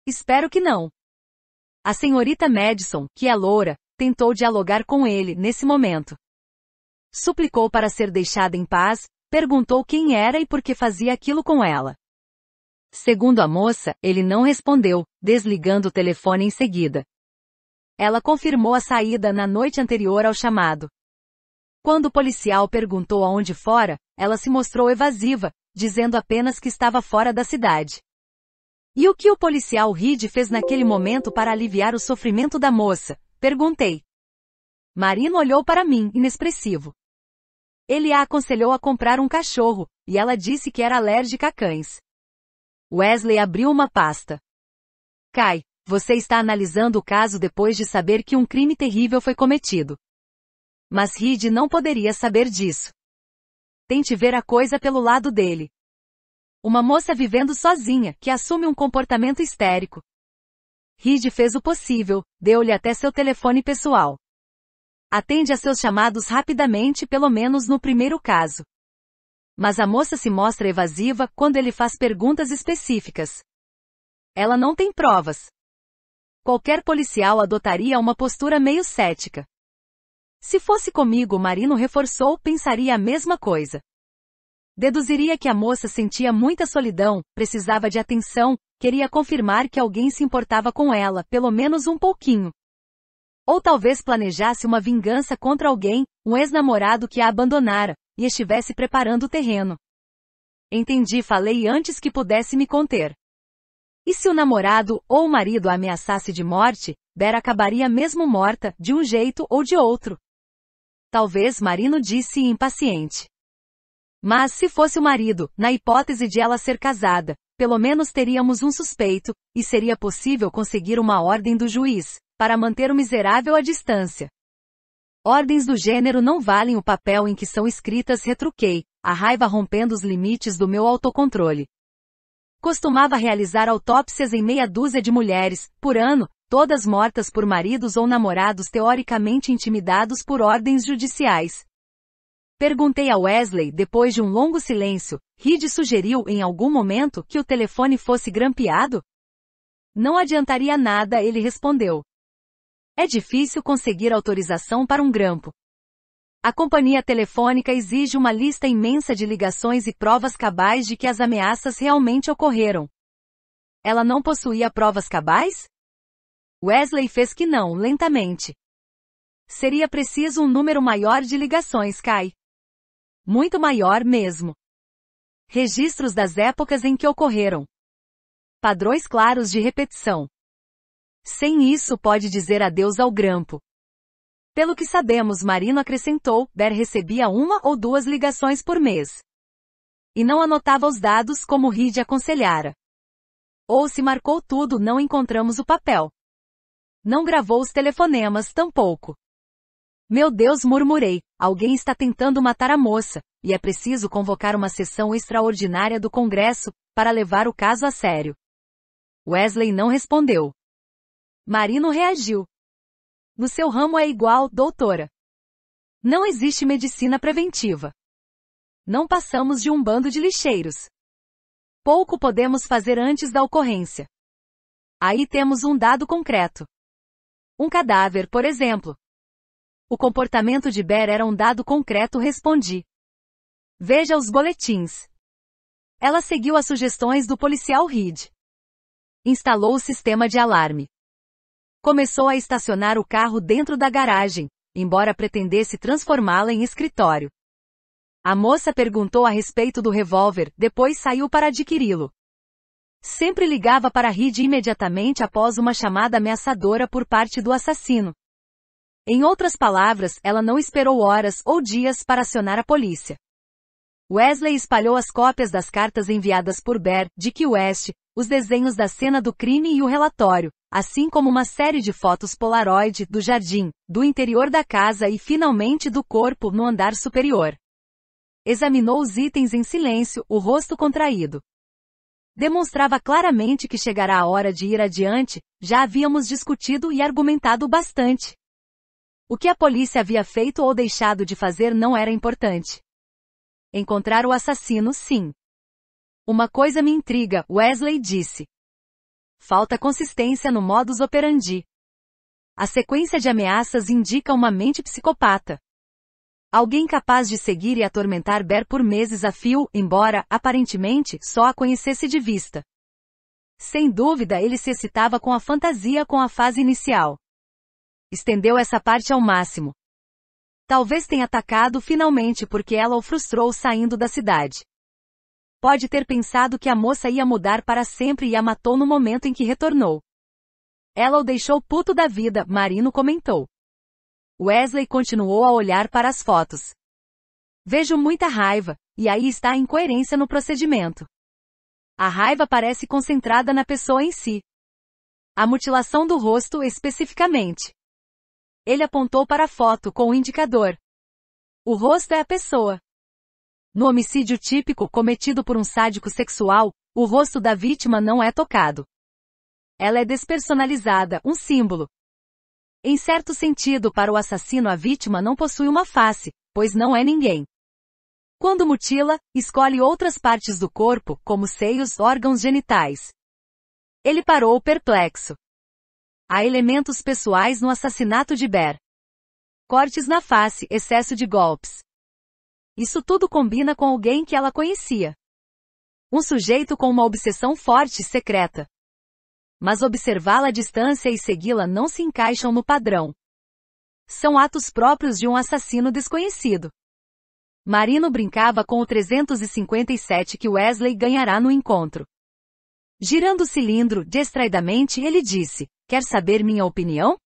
Speaker 1: Espero que não. A senhorita Madison, que é loura, tentou dialogar com ele nesse momento. Suplicou para ser deixada em paz, perguntou quem era e por que fazia aquilo com ela. Segundo a moça, ele não respondeu, desligando o telefone em seguida. Ela confirmou a saída na noite anterior ao chamado. Quando o policial perguntou aonde fora, ela se mostrou evasiva, dizendo apenas que estava fora da cidade. E o que o policial Reed fez naquele momento para aliviar o sofrimento da moça? Perguntei. Marino olhou para mim, inexpressivo. Ele a aconselhou a comprar um cachorro, e ela disse que era alérgica a cães. Wesley abriu uma pasta. Kai, você está analisando o caso depois de saber que um crime terrível foi cometido. Mas Reed não poderia saber disso. Tente ver a coisa pelo lado dele. Uma moça vivendo sozinha, que assume um comportamento histérico. Reed fez o possível, deu-lhe até seu telefone pessoal. Atende a seus chamados rapidamente, pelo menos no primeiro caso. Mas a moça se mostra evasiva quando ele faz perguntas específicas. Ela não tem provas. Qualquer policial adotaria uma postura meio cética. Se fosse comigo, o Marino reforçou, pensaria a mesma coisa. Deduziria que a moça sentia muita solidão, precisava de atenção, queria confirmar que alguém se importava com ela, pelo menos um pouquinho. Ou talvez planejasse uma vingança contra alguém, um ex-namorado que a abandonara, e estivesse preparando o terreno. Entendi, falei antes que pudesse me conter. E se o namorado ou o marido a ameaçasse de morte, Bera acabaria mesmo morta, de um jeito ou de outro. Talvez Marino disse impaciente. Mas se fosse o marido, na hipótese de ela ser casada, pelo menos teríamos um suspeito, e seria possível conseguir uma ordem do juiz, para manter o miserável à distância. Ordens do gênero não valem o papel em que são escritas, retruquei, a raiva rompendo os limites do meu autocontrole. Costumava realizar autópsias em meia dúzia de mulheres, por ano, todas mortas por maridos ou namorados teoricamente intimidados por ordens judiciais, Perguntei a Wesley depois de um longo silêncio. Reed sugeriu em algum momento que o telefone fosse grampeado? Não adiantaria nada, ele respondeu. É difícil conseguir autorização para um grampo. A companhia telefônica exige uma lista imensa de ligações e provas cabais de que as ameaças realmente ocorreram. Ela não possuía provas cabais? Wesley fez que não, lentamente. Seria preciso um número maior de ligações, Kai. Muito maior mesmo. Registros das épocas em que ocorreram. Padrões claros de repetição. Sem isso pode dizer adeus ao grampo. Pelo que sabemos, Marino acrescentou, Ber recebia uma ou duas ligações por mês. E não anotava os dados como Reed aconselhara. Ou se marcou tudo, não encontramos o papel. Não gravou os telefonemas tampouco. Meu Deus, murmurei, alguém está tentando matar a moça, e é preciso convocar uma sessão extraordinária do Congresso, para levar o caso a sério. Wesley não respondeu. Marino reagiu. No seu ramo é igual, doutora. Não existe medicina preventiva. Não passamos de um bando de lixeiros. Pouco podemos fazer antes da ocorrência. Aí temos um dado concreto. Um cadáver, por exemplo, o comportamento de Ber era um dado concreto, respondi. Veja os boletins. Ela seguiu as sugestões do policial Reed. Instalou o sistema de alarme. Começou a estacionar o carro dentro da garagem, embora pretendesse transformá-la em escritório. A moça perguntou a respeito do revólver, depois saiu para adquiri-lo. Sempre ligava para Reed imediatamente após uma chamada ameaçadora por parte do assassino, em outras palavras, ela não esperou horas ou dias para acionar a polícia. Wesley espalhou as cópias das cartas enviadas por Bear, Dick West, os desenhos da cena do crime e o relatório, assim como uma série de fotos Polaroid do jardim, do interior da casa e finalmente do corpo no andar superior. Examinou os itens em silêncio, o rosto contraído. Demonstrava claramente que chegará a hora de ir adiante, já havíamos discutido e argumentado bastante. O que a polícia havia feito ou deixado de fazer não era importante. Encontrar o assassino, sim. Uma coisa me intriga, Wesley disse. Falta consistência no modus operandi. A sequência de ameaças indica uma mente psicopata. Alguém capaz de seguir e atormentar Ber por meses a fio, embora, aparentemente, só a conhecesse de vista. Sem dúvida ele se excitava com a fantasia com a fase inicial estendeu essa parte ao máximo. Talvez tenha atacado finalmente porque ela o frustrou saindo da cidade. Pode ter pensado que a moça ia mudar para sempre e a matou no momento em que retornou. Ela o deixou puto da vida, Marino comentou. Wesley continuou a olhar para as fotos. Vejo muita raiva, e aí está a incoerência no procedimento. A raiva parece concentrada na pessoa em si. A mutilação do rosto, especificamente. Ele apontou para a foto com o indicador. O rosto é a pessoa. No homicídio típico cometido por um sádico sexual, o rosto da vítima não é tocado. Ela é despersonalizada, um símbolo. Em certo sentido, para o assassino, a vítima não possui uma face, pois não é ninguém. Quando mutila, escolhe outras partes do corpo, como seios, órgãos genitais. Ele parou perplexo. Há elementos pessoais no assassinato de Ber. Cortes na face, excesso de golpes. Isso tudo combina com alguém que ela conhecia. Um sujeito com uma obsessão forte e secreta. Mas observá-la à distância e segui-la não se encaixam no padrão. São atos próprios de um assassino desconhecido. Marino brincava com o 357 que Wesley ganhará no encontro. Girando o cilindro distraidamente, ele disse: Quer saber minha opinião?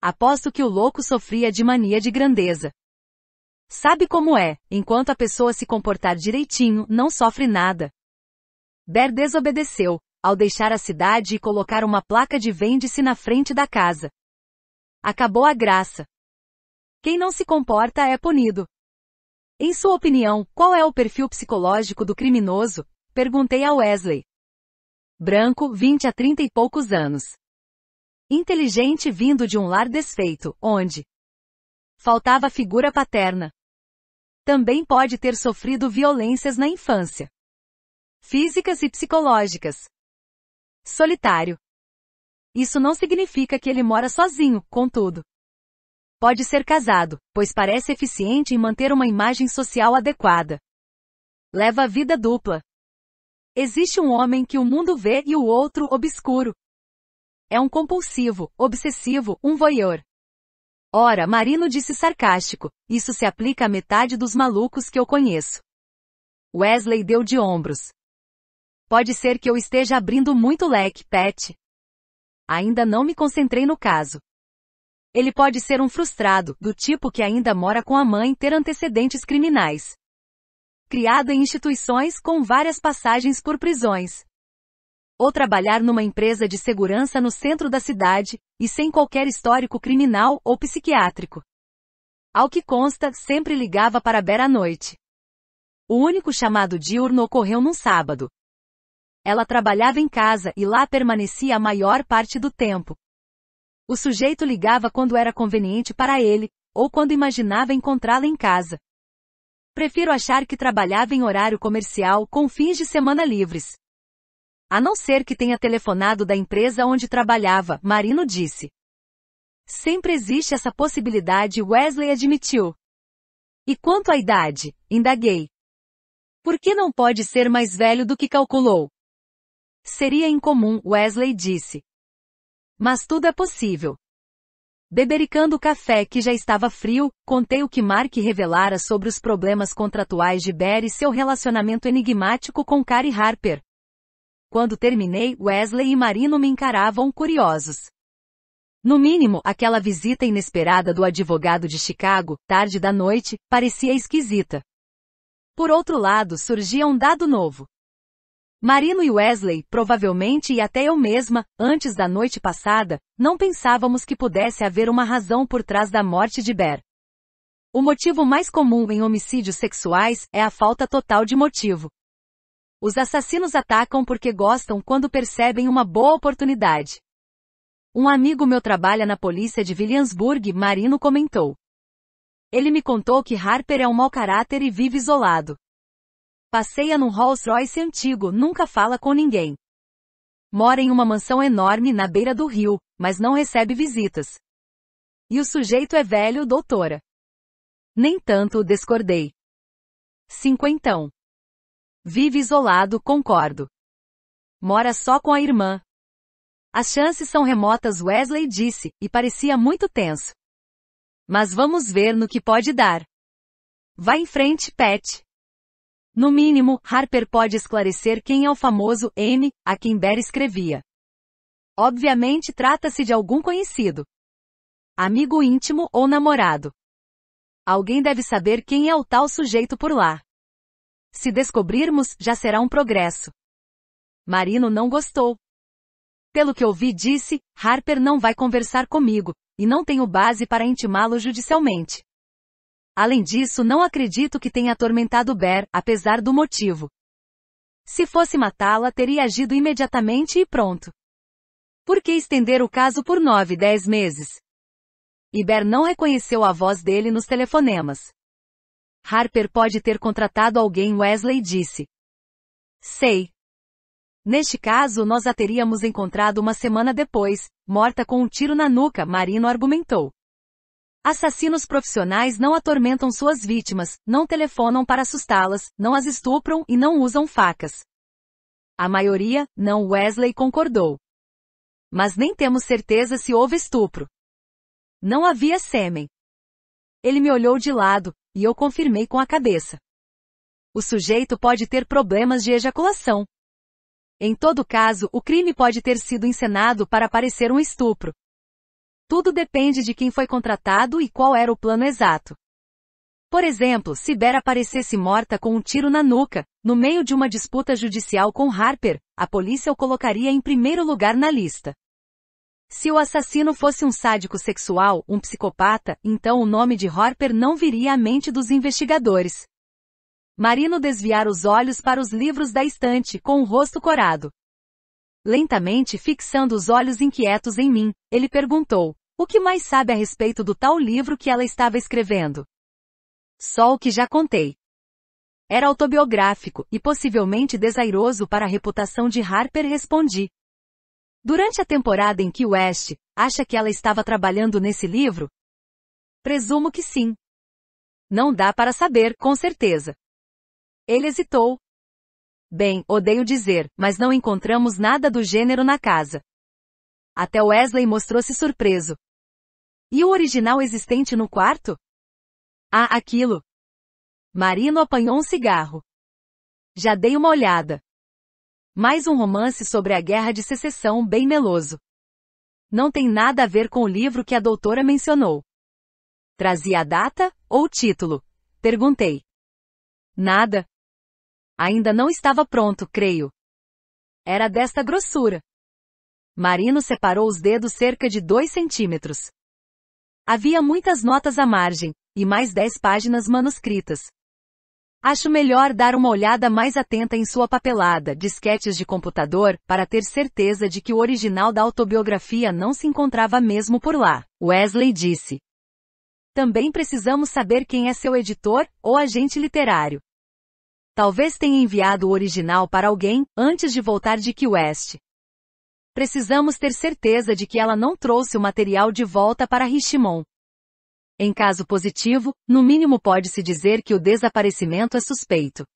Speaker 1: Aposto que o louco sofria de mania de grandeza. Sabe como é, enquanto a pessoa se comportar direitinho, não sofre nada. Ber desobedeceu, ao deixar a cidade e colocar uma placa de vende-se na frente da casa. Acabou a graça. Quem não se comporta é punido. Em sua opinião, qual é o perfil psicológico do criminoso? Perguntei a Wesley branco, 20 a 30 e poucos anos. Inteligente vindo de um lar desfeito, onde faltava figura paterna. Também pode ter sofrido violências na infância, físicas e psicológicas. Solitário. Isso não significa que ele mora sozinho, contudo. Pode ser casado, pois parece eficiente em manter uma imagem social adequada. Leva a vida dupla, Existe um homem que o mundo vê e o outro obscuro. É um compulsivo, obsessivo, um voyeur. Ora, Marino disse sarcástico, isso se aplica à metade dos malucos que eu conheço. Wesley deu de ombros. Pode ser que eu esteja abrindo muito leque, Pet. Ainda não me concentrei no caso. Ele pode ser um frustrado, do tipo que ainda mora com a mãe ter antecedentes criminais criada em instituições com várias passagens por prisões. Ou trabalhar numa empresa de segurança no centro da cidade, e sem qualquer histórico criminal ou psiquiátrico. Ao que consta, sempre ligava para Bera à noite. O único chamado diurno ocorreu num sábado. Ela trabalhava em casa e lá permanecia a maior parte do tempo. O sujeito ligava quando era conveniente para ele, ou quando imaginava encontrá-la em casa, Prefiro achar que trabalhava em horário comercial com fins de semana livres. A não ser que tenha telefonado da empresa onde trabalhava, Marino disse. Sempre existe essa possibilidade, Wesley admitiu. E quanto à idade? Indaguei. Por que não pode ser mais velho do que calculou? Seria incomum, Wesley disse. Mas tudo é possível. Bebericando o café que já estava frio, contei o que Mark revelara sobre os problemas contratuais de Bear e seu relacionamento enigmático com Carrie Harper. Quando terminei, Wesley e Marino me encaravam curiosos. No mínimo, aquela visita inesperada do advogado de Chicago, tarde da noite, parecia esquisita. Por outro lado, surgia um dado novo. Marino e Wesley, provavelmente e até eu mesma, antes da noite passada, não pensávamos que pudesse haver uma razão por trás da morte de Ber. O motivo mais comum em homicídios sexuais é a falta total de motivo. Os assassinos atacam porque gostam quando percebem uma boa oportunidade. Um amigo meu trabalha na polícia de Williamsburg, Marino comentou. Ele me contou que Harper é um mau caráter e vive isolado. Passeia num Rolls Royce antigo, nunca fala com ninguém. Mora em uma mansão enorme na beira do rio, mas não recebe visitas. E o sujeito é velho, doutora. Nem tanto discordei. Cinquentão. Vive isolado, concordo. Mora só com a irmã. As chances são remotas, Wesley disse, e parecia muito tenso. Mas vamos ver no que pode dar. Vá em frente, Pet. No mínimo, Harper pode esclarecer quem é o famoso M, a quem Bear escrevia. Obviamente trata-se de algum conhecido. Amigo íntimo ou namorado. Alguém deve saber quem é o tal sujeito por lá. Se descobrirmos, já será um progresso. Marino não gostou. Pelo que ouvi disse, Harper não vai conversar comigo, e não tenho base para intimá-lo judicialmente. Além disso, não acredito que tenha atormentado Ber, apesar do motivo. Se fosse matá-la, teria agido imediatamente e pronto. Por que estender o caso por nove, dez meses? Iber não reconheceu a voz dele nos telefonemas. Harper pode ter contratado alguém, Wesley disse. Sei. Neste caso, nós a teríamos encontrado uma semana depois, morta com um tiro na nuca, Marino argumentou. Assassinos profissionais não atormentam suas vítimas, não telefonam para assustá-las, não as estupram e não usam facas. A maioria, não Wesley concordou. Mas nem temos certeza se houve estupro. Não havia sêmen. Ele me olhou de lado, e eu confirmei com a cabeça. O sujeito pode ter problemas de ejaculação. Em todo caso, o crime pode ter sido encenado para parecer um estupro, tudo depende de quem foi contratado e qual era o plano exato. Por exemplo, se Bera aparecesse morta com um tiro na nuca, no meio de uma disputa judicial com Harper, a polícia o colocaria em primeiro lugar na lista. Se o assassino fosse um sádico sexual, um psicopata, então o nome de Harper não viria à mente dos investigadores. Marino desviar os olhos para os livros da estante, com o rosto corado. Lentamente fixando os olhos inquietos em mim, ele perguntou: O que mais sabe a respeito do tal livro que ela estava escrevendo? Só o que já contei. Era autobiográfico e possivelmente desairoso para a reputação de Harper, respondi. Durante a temporada em que West acha que ela estava trabalhando nesse livro? Presumo que sim. Não dá para saber, com certeza. Ele hesitou, Bem, odeio dizer, mas não encontramos nada do gênero na casa. Até Wesley mostrou-se surpreso. E o original existente no quarto? Ah, aquilo. Marino apanhou um cigarro. Já dei uma olhada. Mais um romance sobre a guerra de secessão bem meloso. Não tem nada a ver com o livro que a doutora mencionou. Trazia a data ou o título? Perguntei. Nada, Ainda não estava pronto, creio. Era desta grossura. Marino separou os dedos cerca de dois centímetros. Havia muitas notas à margem, e mais dez páginas manuscritas. Acho melhor dar uma olhada mais atenta em sua papelada, disquetes de computador, para ter certeza de que o original da autobiografia não se encontrava mesmo por lá, Wesley disse. Também precisamos saber quem é seu editor, ou agente literário. Talvez tenha enviado o original para alguém, antes de voltar de Key West. Precisamos ter certeza de que ela não trouxe o material de volta para Richimon. Em caso positivo, no mínimo pode-se dizer que o desaparecimento é suspeito.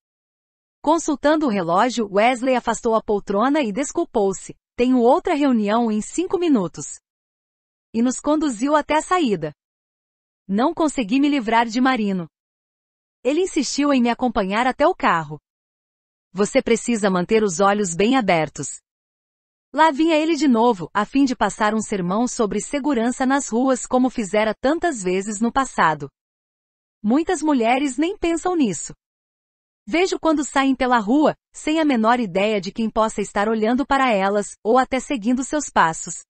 Speaker 1: Consultando o relógio, Wesley afastou a poltrona e desculpou-se. Tenho outra reunião em cinco minutos. E nos conduziu até a saída. Não consegui me livrar de Marino. Ele insistiu em me acompanhar até o carro. Você precisa manter os olhos bem abertos. Lá vinha ele de novo, a fim de passar um sermão sobre segurança nas ruas como fizera tantas vezes no passado. Muitas mulheres nem pensam nisso. Vejo quando saem pela rua, sem a menor ideia de quem possa estar olhando para elas, ou até seguindo seus passos.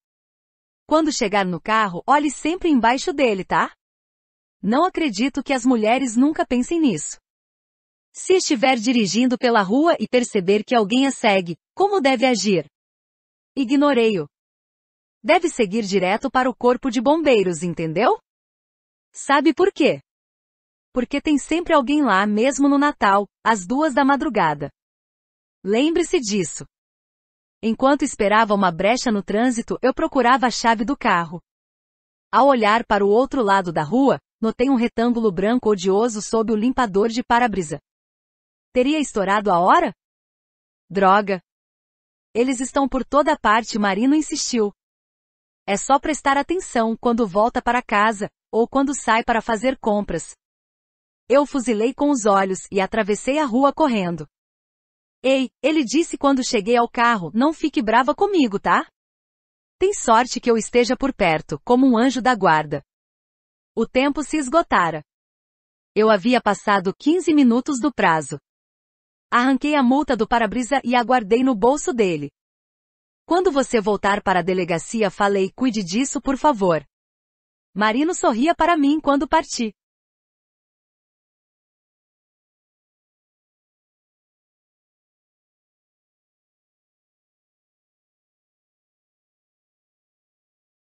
Speaker 1: Quando chegar no carro, olhe sempre embaixo dele, tá? Não acredito que as mulheres nunca pensem nisso. Se estiver dirigindo pela rua e perceber que alguém a segue, como deve agir? Ignorei-o. Deve seguir direto para o corpo de bombeiros, entendeu? Sabe por quê? Porque tem sempre alguém lá, mesmo no Natal, às duas da madrugada. Lembre-se disso. Enquanto esperava uma brecha no trânsito, eu procurava a chave do carro. Ao olhar para o outro lado da rua, Notei um retângulo branco odioso sob o limpador de para-brisa. Teria estourado a hora? Droga! Eles estão por toda parte, Marino insistiu. É só prestar atenção quando volta para casa, ou quando sai para fazer compras. Eu fuzilei com os olhos e atravessei a rua correndo. Ei, ele disse quando cheguei ao carro, não fique brava comigo, tá? Tem sorte que eu esteja por perto, como um anjo da guarda. O tempo se esgotara. Eu havia passado 15 minutos do prazo. Arranquei a multa do para-brisa e aguardei no bolso dele. Quando você voltar para a delegacia, falei, cuide disso, por favor. Marino sorria para mim quando parti.